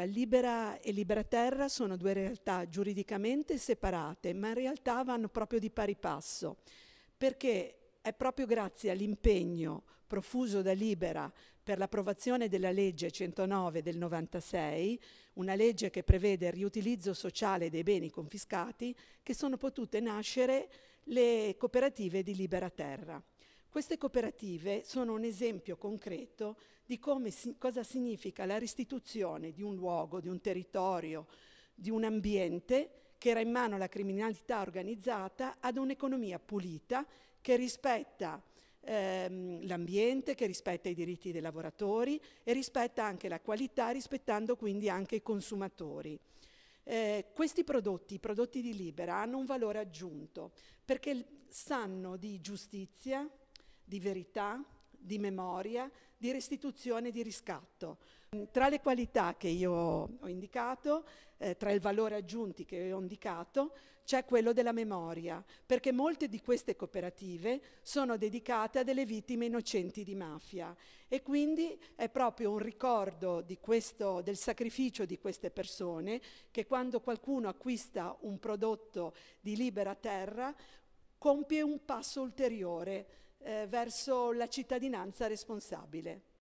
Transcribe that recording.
Libera e Libera Terra sono due realtà giuridicamente separate, ma in realtà vanno proprio di pari passo, perché è proprio grazie all'impegno profuso da Libera per l'approvazione della legge 109 del 96, una legge che prevede il riutilizzo sociale dei beni confiscati, che sono potute nascere le cooperative di Libera Terra. Queste cooperative sono un esempio concreto di come, cosa significa la restituzione di un luogo, di un territorio, di un ambiente che era in mano alla criminalità organizzata ad un'economia pulita che rispetta ehm, l'ambiente, che rispetta i diritti dei lavoratori e rispetta anche la qualità, rispettando quindi anche i consumatori. Eh, questi prodotti, i prodotti di Libera, hanno un valore aggiunto perché sanno di giustizia, di verità, di memoria, di restituzione e di riscatto. Tra le qualità che io ho indicato, eh, tra il valore aggiunti che ho indicato, c'è quello della memoria, perché molte di queste cooperative sono dedicate a delle vittime innocenti di mafia e quindi è proprio un ricordo questo, del sacrificio di queste persone che quando qualcuno acquista un prodotto di libera terra compie un passo ulteriore eh, verso la cittadinanza responsabile.